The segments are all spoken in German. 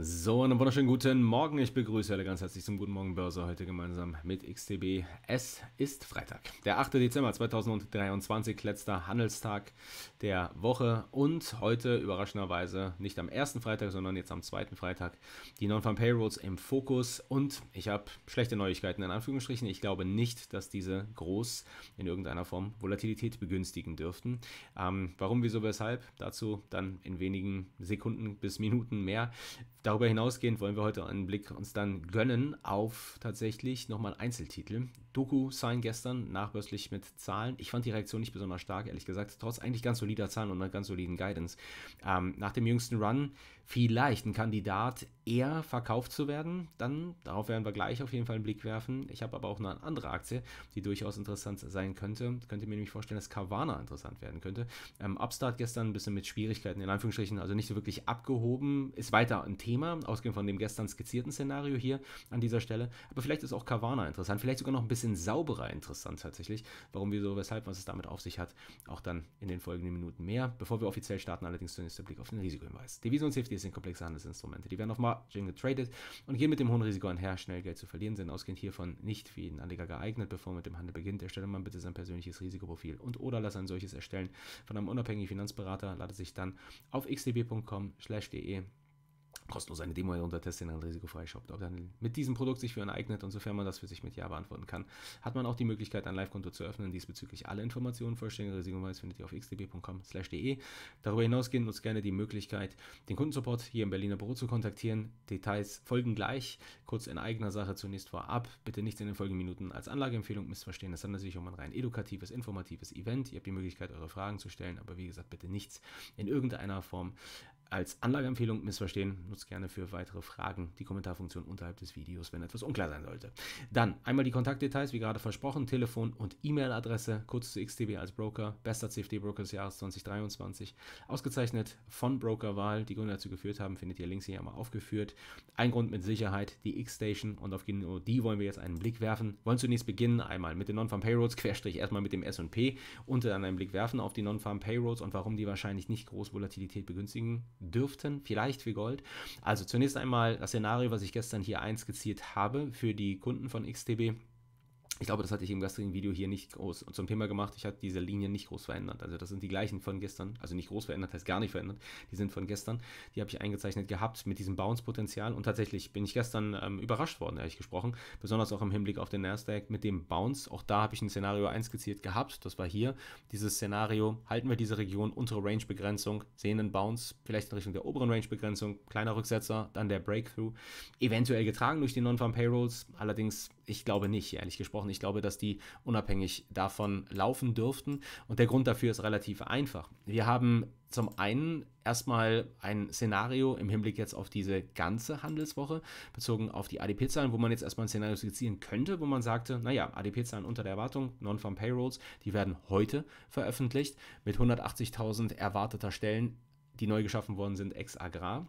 So, einen wunderschönen guten Morgen. Ich begrüße alle ganz herzlich zum Guten Morgen Börse heute gemeinsam mit XTB. Es ist Freitag, der 8. Dezember 2023, letzter Handelstag der Woche und heute überraschenderweise nicht am ersten Freitag, sondern jetzt am zweiten Freitag die Non-Farm Payrolls im Fokus und ich habe schlechte Neuigkeiten in Anführungsstrichen. Ich glaube nicht, dass diese groß in irgendeiner Form Volatilität begünstigen dürften. Ähm, warum, wieso, weshalb? Dazu dann in wenigen Sekunden bis Minuten mehr Darüber hinausgehend wollen wir heute einen Blick uns dann gönnen auf tatsächlich nochmal Einzeltitel, Doku sein gestern, nachbörslich mit Zahlen. Ich fand die Reaktion nicht besonders stark, ehrlich gesagt, trotz eigentlich ganz solider Zahlen und einer ganz soliden Guidance. Ähm, nach dem jüngsten Run vielleicht ein Kandidat eher verkauft zu werden, dann darauf werden wir gleich auf jeden Fall einen Blick werfen. Ich habe aber auch eine andere Aktie, die durchaus interessant sein könnte. Könnt ihr mir nämlich vorstellen, dass Carvana interessant werden könnte. Ähm, Upstart gestern ein bisschen mit Schwierigkeiten, in Anführungsstrichen, also nicht so wirklich abgehoben, ist weiter ein Thema, ausgehend von dem gestern skizzierten Szenario hier an dieser Stelle. Aber vielleicht ist auch Carvana interessant, vielleicht sogar noch ein bisschen bisschen sauberer interessant tatsächlich. Warum, wieso, weshalb, was es damit auf sich hat, auch dann in den folgenden Minuten mehr. Bevor wir offiziell starten, allerdings zunächst der Blick auf den Risikohinweis. Devisen und CFDs sind komplexe Handelsinstrumente. Die werden auf Margin getradet und gehen mit dem hohen Risiko einher, schnell Geld zu verlieren, sind ausgehend hiervon nicht für jeden Anleger geeignet. Bevor man mit dem Handel beginnt, erstelle man bitte sein persönliches Risikoprofil und oder lass ein solches erstellen von einem unabhängigen Finanzberater. Lade sich dann auf xdb.com/de kostenlos eine Demo herunter, testen einen risikofreishop ob dann mit diesem Produkt sich für einen eignet und sofern man das für sich mit Ja beantworten kann, hat man auch die Möglichkeit, ein Live-Konto zu öffnen. Diesbezüglich alle Informationen, vollständige Risikohinweis findet ihr auf xdbcom Darüber hinausgehend nutzt gerne die Möglichkeit, den Kundensupport hier im Berliner Büro zu kontaktieren. Details folgen gleich. Kurz in eigener Sache zunächst vorab. Bitte nichts in den folgenden Minuten als Anlageempfehlung missverstehen. Es handelt sich um ein rein edukatives, informatives Event. Ihr habt die Möglichkeit, eure Fragen zu stellen, aber wie gesagt, bitte nichts in irgendeiner Form als Anlageempfehlung missverstehen. Nutzt gerne für weitere Fragen die Kommentarfunktion unterhalb des Videos, wenn etwas unklar sein sollte. Dann einmal die Kontaktdetails, wie gerade versprochen, Telefon und E-Mail-Adresse, kurz zu XTB als Broker, bester CFD-Broker des Jahres 2023, ausgezeichnet von Brokerwahl, die Gründe dazu geführt haben, findet ihr links hier einmal aufgeführt. Ein Grund mit Sicherheit, die X-Station und auf genau die wollen wir jetzt einen Blick werfen. Wollen zunächst beginnen einmal mit den Non-Farm Payrolls, Querstrich erstmal mit dem S&P und dann einen Blick werfen auf die Non-Farm Payrolls und warum die wahrscheinlich nicht groß Volatilität begünstigen dürften, vielleicht wie Gold. Also zunächst einmal das Szenario, was ich gestern hier einskizziert habe für die Kunden von XTB ich glaube, das hatte ich im gestrigen Video hier nicht groß zum Thema gemacht. Ich hatte diese Linien nicht groß verändert. Also das sind die gleichen von gestern. Also nicht groß verändert, heißt gar nicht verändert. Die sind von gestern. Die habe ich eingezeichnet gehabt mit diesem Bounce-Potenzial. Und tatsächlich bin ich gestern ähm, überrascht worden, ehrlich gesprochen. Besonders auch im Hinblick auf den Nasdaq mit dem Bounce. Auch da habe ich ein Szenario 1 skizziert gehabt. Das war hier. Dieses Szenario, halten wir diese Region, untere Range-Begrenzung, sehen einen Bounce, vielleicht in Richtung der oberen Range-Begrenzung, kleiner Rücksetzer, dann der Breakthrough. Eventuell getragen durch die Non-Farm Payrolls. Allerdings, ich glaube nicht, ehrlich gesprochen machen. Ich glaube, dass die unabhängig davon laufen dürften. Und der Grund dafür ist relativ einfach. Wir haben zum einen erstmal ein Szenario im Hinblick jetzt auf diese ganze Handelswoche, bezogen auf die ADP-Zahlen, wo man jetzt erstmal ein Szenario skizzieren könnte, wo man sagte, naja, ADP-Zahlen unter der Erwartung, Non-Farm Payrolls, die werden heute veröffentlicht mit 180.000 erwarteter Stellen, die neu geschaffen worden sind, ex-Agrar.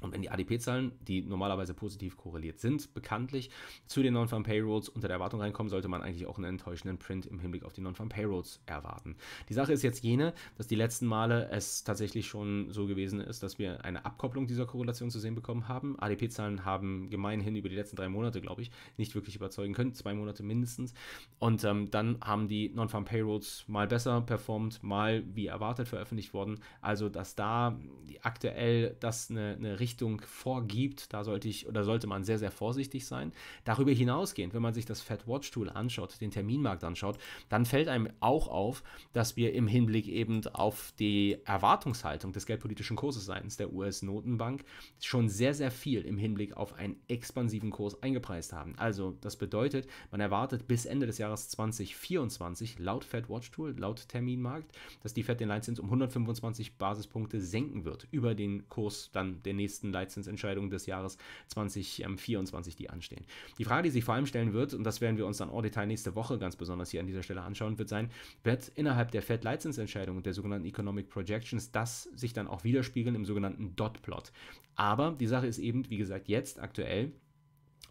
Und wenn die ADP-Zahlen, die normalerweise positiv korreliert sind, bekanntlich zu den Non-Farm-Payrolls unter der Erwartung reinkommen, sollte man eigentlich auch einen enttäuschenden Print im Hinblick auf die Non-Farm-Payrolls erwarten. Die Sache ist jetzt jene, dass die letzten Male es tatsächlich schon so gewesen ist, dass wir eine Abkopplung dieser Korrelation zu sehen bekommen haben. ADP-Zahlen haben gemeinhin über die letzten drei Monate, glaube ich, nicht wirklich überzeugen können, zwei Monate mindestens. Und ähm, dann haben die Non-Farm-Payrolls mal besser performt, mal wie erwartet veröffentlicht worden. Also, dass da aktuell das eine, eine richtige Richtung vorgibt, da sollte ich oder sollte man sehr, sehr vorsichtig sein. Darüber hinausgehend, wenn man sich das Fed Watch Tool anschaut, den Terminmarkt anschaut, dann fällt einem auch auf, dass wir im Hinblick eben auf die Erwartungshaltung des geldpolitischen Kurses seitens der US-Notenbank schon sehr, sehr viel im Hinblick auf einen expansiven Kurs eingepreist haben. Also das bedeutet, man erwartet bis Ende des Jahres 2024 laut Fed Watch Tool, laut Terminmarkt, dass die Fed den Leitzins um 125 Basispunkte senken wird über den Kurs dann der nächsten wichtigsten Leitzinsentscheidungen des Jahres 2024, die anstehen. Die Frage, die sich vor allem stellen wird, und das werden wir uns dann en Detail nächste Woche ganz besonders hier an dieser Stelle anschauen, wird sein, wird innerhalb der Fed-Leitzinsentscheidung und der sogenannten Economic Projections das sich dann auch widerspiegeln im sogenannten Dot-Plot. Aber die Sache ist eben, wie gesagt, jetzt aktuell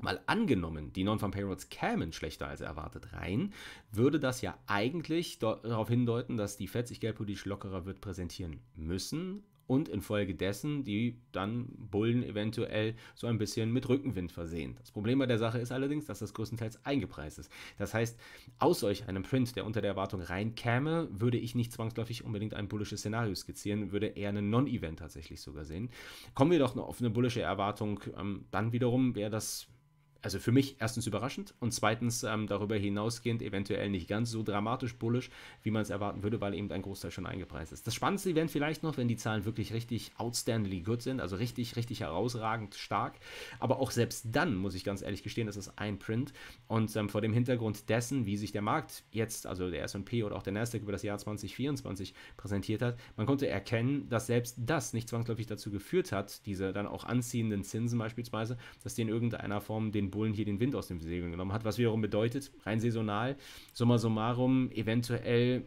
Mal angenommen, die Non-Farm Payrolls kämen schlechter als erwartet rein, würde das ja eigentlich darauf hindeuten, dass die Fed sich geldpolitisch lockerer wird präsentieren müssen, und infolgedessen die dann Bullen eventuell so ein bisschen mit Rückenwind versehen. Das Problem bei der Sache ist allerdings, dass das größtenteils eingepreist ist. Das heißt, aus solch einem Print, der unter der Erwartung reinkäme, würde ich nicht zwangsläufig unbedingt ein bullisches Szenario skizzieren, würde eher einen Non-Event tatsächlich sogar sehen. Kommen wir doch noch auf eine bullische Erwartung, ähm, dann wiederum wäre das also für mich erstens überraschend und zweitens ähm, darüber hinausgehend eventuell nicht ganz so dramatisch bullisch, wie man es erwarten würde, weil eben ein Großteil schon eingepreist ist. Das Spannendste wären vielleicht noch, wenn die Zahlen wirklich richtig outstandingly good sind, also richtig, richtig herausragend stark. Aber auch selbst dann, muss ich ganz ehrlich gestehen, ist es ein Print. Und ähm, vor dem Hintergrund dessen, wie sich der Markt jetzt, also der SP oder auch der Nasdaq über das Jahr 2024 präsentiert hat, man konnte erkennen, dass selbst das nicht zwangsläufig dazu geführt hat, diese dann auch anziehenden Zinsen beispielsweise, dass die in irgendeiner Form den Bullen hier den Wind aus den Segeln genommen hat, was wiederum bedeutet, rein saisonal, summa summarum, eventuell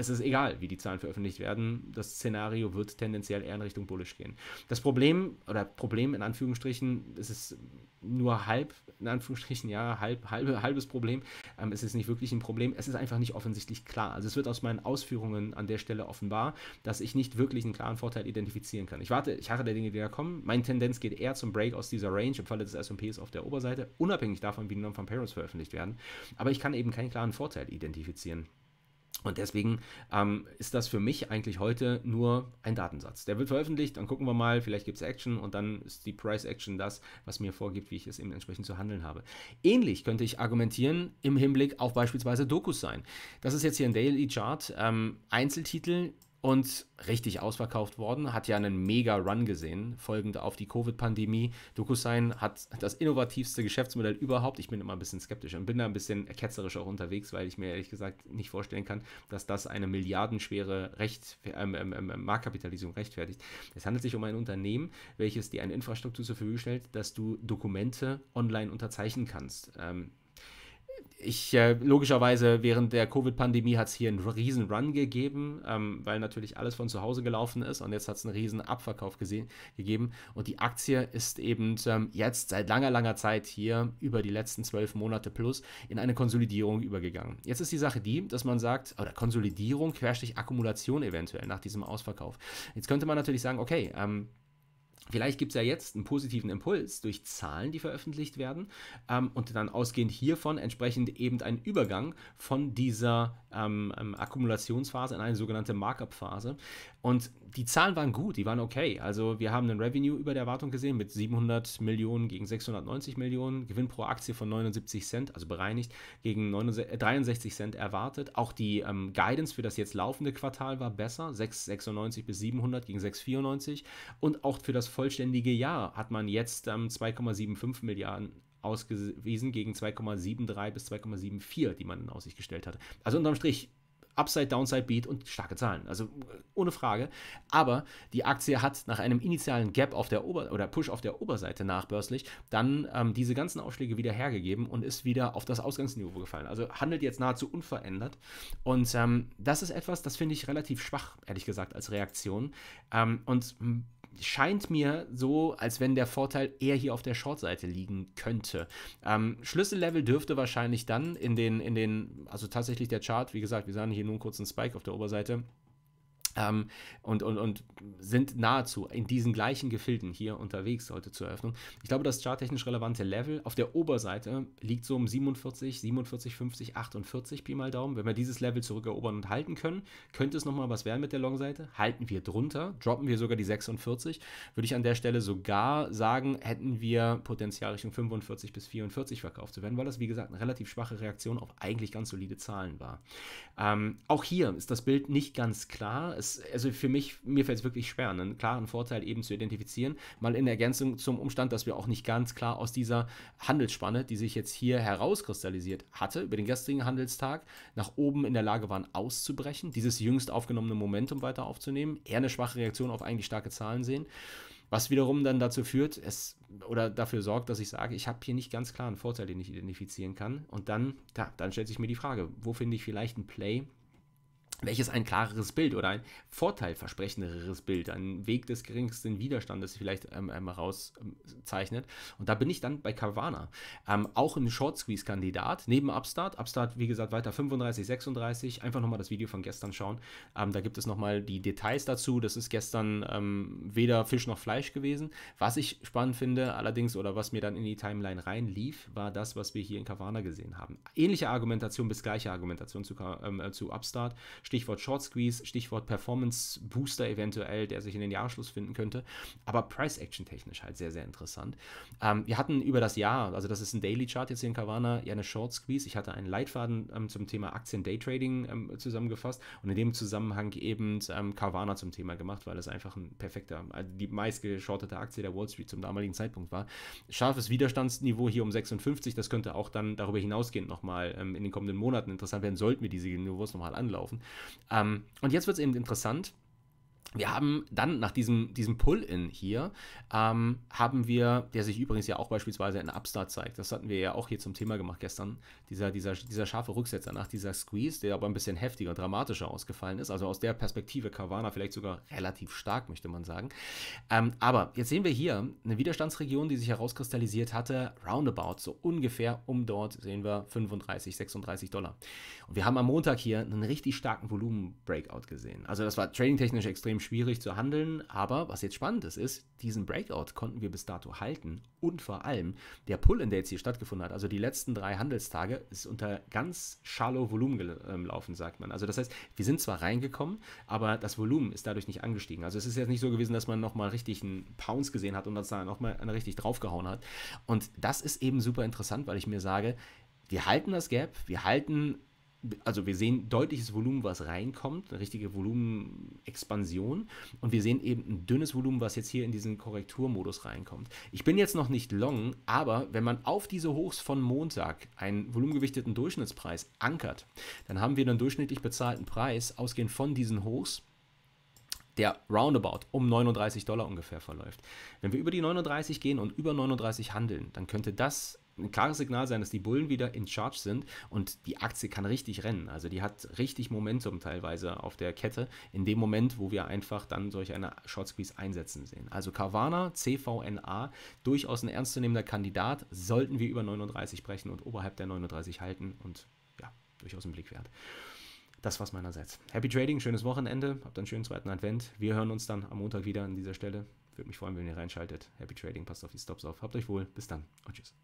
es ist egal, wie die Zahlen veröffentlicht werden. Das Szenario wird tendenziell eher in Richtung bullish gehen. Das Problem, oder Problem in Anführungsstrichen, es ist nur halb, in Anführungsstrichen, ja, halb, halbe, halbes Problem. Ähm, es ist nicht wirklich ein Problem. Es ist einfach nicht offensichtlich klar. Also es wird aus meinen Ausführungen an der Stelle offenbar, dass ich nicht wirklich einen klaren Vorteil identifizieren kann. Ich warte, ich harre der Dinge, die da kommen. Meine Tendenz geht eher zum Break aus dieser Range im Falle des S&Ps auf der Oberseite, unabhängig davon, wie die Non-Farm Payrolls veröffentlicht werden. Aber ich kann eben keinen klaren Vorteil identifizieren. Und deswegen ähm, ist das für mich eigentlich heute nur ein Datensatz. Der wird veröffentlicht, dann gucken wir mal, vielleicht gibt es Action und dann ist die Price Action das, was mir vorgibt, wie ich es eben entsprechend zu handeln habe. Ähnlich könnte ich argumentieren im Hinblick auf beispielsweise Dokus sein. Das ist jetzt hier ein Daily Chart. Ähm, Einzeltitel und richtig ausverkauft worden, hat ja einen mega Run gesehen, folgend auf die Covid-Pandemie. DocuSign hat das innovativste Geschäftsmodell überhaupt. Ich bin immer ein bisschen skeptisch und bin da ein bisschen ketzerisch auch unterwegs, weil ich mir ehrlich gesagt nicht vorstellen kann, dass das eine milliardenschwere Recht, ähm, ähm, ähm, ähm Marktkapitalisierung rechtfertigt. Es handelt sich um ein Unternehmen, welches dir eine Infrastruktur zur Verfügung stellt, dass du Dokumente online unterzeichnen kannst. Ähm, ich, äh, logischerweise, während der Covid-Pandemie hat es hier einen riesen Run gegeben, ähm, weil natürlich alles von zu Hause gelaufen ist und jetzt hat es einen riesen Abverkauf gesehen, gegeben. Und die Aktie ist eben ähm, jetzt seit langer, langer Zeit hier über die letzten zwölf Monate plus in eine Konsolidierung übergegangen. Jetzt ist die Sache die, dass man sagt, oder Konsolidierung, Querstrich Akkumulation eventuell nach diesem Ausverkauf. Jetzt könnte man natürlich sagen, okay, ähm, Vielleicht gibt es ja jetzt einen positiven Impuls durch Zahlen, die veröffentlicht werden ähm, und dann ausgehend hiervon entsprechend eben einen Übergang von dieser ähm, ähm Akkumulationsphase in eine sogenannte Markup-Phase. Und die Zahlen waren gut, die waren okay. Also wir haben einen Revenue über der Erwartung gesehen mit 700 Millionen gegen 690 Millionen, Gewinn pro Aktie von 79 Cent, also bereinigt, gegen 63 äh, Cent erwartet. Auch die ähm, Guidance für das jetzt laufende Quartal war besser, 696 bis 700 gegen 694. Und auch für das vollständige Jahr hat man jetzt ähm, 2,75 Milliarden ausgewiesen gegen 2,73 bis 2,74, die man in Aussicht gestellt hatte. Also unterm Strich Upside, Downside, Beat und starke Zahlen. Also ohne Frage. Aber die Aktie hat nach einem initialen Gap auf der Ober- oder Push auf der Oberseite nachbörslich dann ähm, diese ganzen Aufschläge wieder hergegeben und ist wieder auf das Ausgangsniveau gefallen. Also handelt jetzt nahezu unverändert. Und ähm, das ist etwas, das finde ich relativ schwach, ehrlich gesagt, als Reaktion. Ähm, und hm, scheint mir so, als wenn der Vorteil eher hier auf der Short-Seite liegen könnte. Ähm, Schlüssellevel dürfte wahrscheinlich dann in den, in den, also tatsächlich der Chart, wie gesagt, wir sahen hier nur einen kurzen Spike auf der Oberseite ähm, und, und, und sind nahezu in diesen gleichen Gefilden hier unterwegs heute zur Eröffnung. Ich glaube, das charttechnisch relevante Level auf der Oberseite liegt so um 47, 47, 50, 48 Pi mal Daumen. Wenn wir dieses Level zurückerobern und halten können, könnte es nochmal was werden mit der Long-Seite. Halten wir drunter, droppen wir sogar die 46, würde ich an der Stelle sogar sagen, hätten wir Potenzial Richtung 45 bis 44 verkauft zu werden, weil das, wie gesagt, eine relativ schwache Reaktion auf eigentlich ganz solide Zahlen war. Ähm, auch hier ist das Bild nicht ganz klar. Es das, also für mich, mir fällt es wirklich schwer, einen klaren Vorteil eben zu identifizieren. Mal in Ergänzung zum Umstand, dass wir auch nicht ganz klar aus dieser Handelsspanne, die sich jetzt hier herauskristallisiert hatte, über den gestrigen Handelstag, nach oben in der Lage waren, auszubrechen, dieses jüngst aufgenommene Momentum weiter aufzunehmen, eher eine schwache Reaktion auf eigentlich starke Zahlen sehen. Was wiederum dann dazu führt, es oder dafür sorgt, dass ich sage, ich habe hier nicht ganz klar einen Vorteil, den ich identifizieren kann. Und dann, da, dann stellt sich mir die Frage, wo finde ich vielleicht einen Play, welches ein klareres Bild oder ein vorteilversprechenderes Bild, ein Weg des geringsten Widerstandes vielleicht ähm, ähm, rauszeichnet. Und da bin ich dann bei Carvana. Ähm, auch ein Short Squeeze Kandidat, neben Upstart. Upstart, wie gesagt, weiter 35, 36. Einfach nochmal das Video von gestern schauen. Ähm, da gibt es nochmal die Details dazu. Das ist gestern ähm, weder Fisch noch Fleisch gewesen. Was ich spannend finde, allerdings, oder was mir dann in die Timeline reinlief, war das, was wir hier in Carvana gesehen haben. Ähnliche Argumentation bis gleiche Argumentation zu, ähm, äh, zu Upstart Stichwort Short Squeeze, Stichwort Performance Booster eventuell, der sich in den Jahresschluss finden könnte. Aber Price Action technisch halt sehr, sehr interessant. Ähm, wir hatten über das Jahr, also das ist ein Daily Chart jetzt hier in Carvana, ja eine Short Squeeze. Ich hatte einen Leitfaden ähm, zum Thema Aktien Daytrading ähm, zusammengefasst und in dem Zusammenhang eben ähm, Carvana zum Thema gemacht, weil es einfach ein perfekter, also die meistgeschortete Aktie der Wall Street zum damaligen Zeitpunkt war. Scharfes Widerstandsniveau hier um 56, das könnte auch dann darüber hinausgehend nochmal ähm, in den kommenden Monaten interessant werden, sollten wir diese Niveaus nochmal anlaufen. Ähm, und jetzt wird es eben interessant, wir haben dann nach diesem, diesem Pull-In hier, ähm, haben wir, der sich übrigens ja auch beispielsweise in Upstart zeigt, das hatten wir ja auch hier zum Thema gemacht gestern, dieser, dieser, dieser scharfe Rücksetzer nach dieser Squeeze, der aber ein bisschen heftiger, dramatischer ausgefallen ist. Also aus der Perspektive Carvana vielleicht sogar relativ stark, möchte man sagen. Ähm, aber jetzt sehen wir hier eine Widerstandsregion, die sich herauskristallisiert hatte, roundabout, so ungefähr um dort sehen wir 35, 36 Dollar. Und wir haben am Montag hier einen richtig starken Volumen-Breakout gesehen. Also das war trading-technisch extrem extrem schwierig zu handeln, aber was jetzt spannend ist, ist, diesen Breakout konnten wir bis dato halten und vor allem der Pull-in, der jetzt hier stattgefunden hat, also die letzten drei Handelstage, ist unter ganz shallow Volumen gelaufen, sagt man. Also das heißt, wir sind zwar reingekommen, aber das Volumen ist dadurch nicht angestiegen. Also es ist jetzt nicht so gewesen, dass man nochmal richtig einen Pounce gesehen hat und dass dann nochmal richtig draufgehauen hat. Und das ist eben super interessant, weil ich mir sage, wir halten das Gap, wir halten also wir sehen deutliches Volumen, was reinkommt, eine richtige Volumenexpansion. Und wir sehen eben ein dünnes Volumen, was jetzt hier in diesen Korrekturmodus reinkommt. Ich bin jetzt noch nicht long, aber wenn man auf diese Hochs von Montag einen volumengewichteten Durchschnittspreis ankert, dann haben wir einen durchschnittlich bezahlten Preis, ausgehend von diesen Hochs, der roundabout um 39 Dollar ungefähr verläuft. Wenn wir über die 39 gehen und über 39 handeln, dann könnte das ein klares Signal sein, dass die Bullen wieder in Charge sind und die Aktie kann richtig rennen. Also die hat richtig Momentum teilweise auf der Kette in dem Moment, wo wir einfach dann solch eine Short Squeeze einsetzen sehen. Also Carvana, CVNA, durchaus ein ernstzunehmender Kandidat, sollten wir über 39 brechen und oberhalb der 39 halten und ja, durchaus ein Blick wert. Das war's meinerseits. Happy Trading, schönes Wochenende, habt einen schönen zweiten Advent. Wir hören uns dann am Montag wieder an dieser Stelle. Würde mich freuen, wenn ihr reinschaltet. Happy Trading, passt auf die Stops auf. Habt euch wohl, bis dann und tschüss.